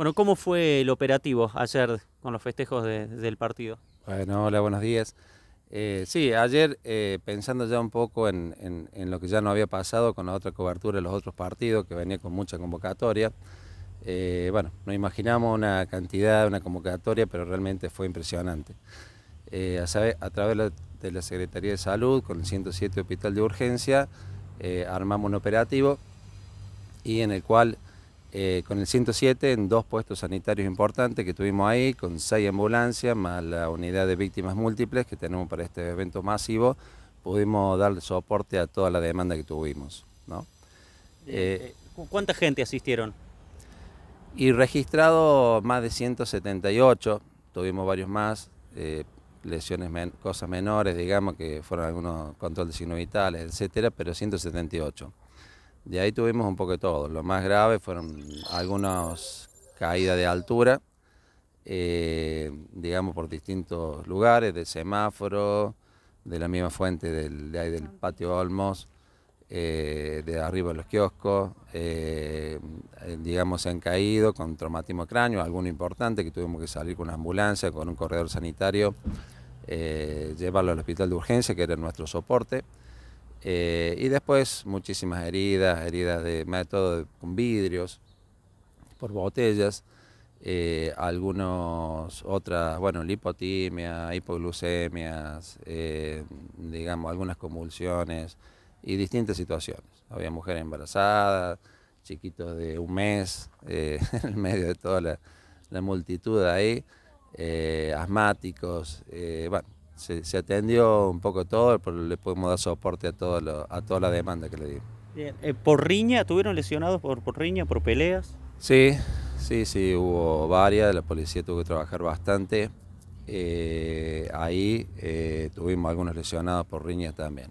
Bueno, ¿cómo fue el operativo ayer con los festejos del partido? Bueno, hola, buenos días. Eh, sí, ayer eh, pensando ya un poco en, lo que ya no había pasado con la otra cobertura de los otros partidos, que venía con mucha convocatoria, eh, bueno, no imaginamos una cantidad, una convocatoria, pero realmente fue impresionante. A, través de la, Secretaría de Salud, con el 107 Hospital de Urgencia, armamos un operativo y en el cual eh, con el 107 en dos puestos sanitarios importantes que tuvimos ahí, con seis ambulancias, más la unidad de víctimas múltiples que tenemos para este evento masivo, pudimos dar soporte a toda la demanda que tuvimos. Eh, ¿Cuánta gente asistieron? Y registrado más de 178, tuvimos varios más, eh, lesiones, cosas menores, digamos, que fueron algunos control de signos vitales, etcétera, pero 178. De ahí tuvimos un poco de todo. Lo más grave fueron algunas caídas de altura, eh, digamos por distintos lugares, de semáforo, de la misma fuente del, de ahí del patio Olmos, eh, de arriba de los kioscos, eh, digamos se han caído con traumatismo cráneo, alguno importante que tuvimos que salir con una ambulancia, con un corredor sanitario, llevarlo al hospital de urgencia, que era nuestro soporte. Eh, y después muchísimas heridas, heridas de método de, con vidrios, por botellas, eh, algunas otras, bueno, lipotimia, hipoglucemias, eh, digamos, algunas convulsiones y distintas situaciones. Había mujeres embarazadas, chiquitos de un mes, en medio de toda la, la multitud ahí, asmáticos, bueno se, atendió un poco todo, le pudimos dar soporte a, todo a toda la demanda que le dimos. Eh, ¿Por riña? ¿Tuvieron lesionados por, riña, por peleas? Sí, sí, sí, hubo varias, la policía tuvo que trabajar bastante. Eh, ahí eh, tuvimos algunos lesionados por riña también.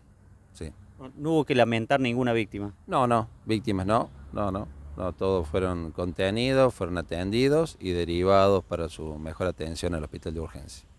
Sí. No hubo que lamentar ninguna víctima. No, no, víctimas no, no, no, no, todos fueron contenidos, fueron atendidos y derivados para su mejor atención al hospital de urgencia.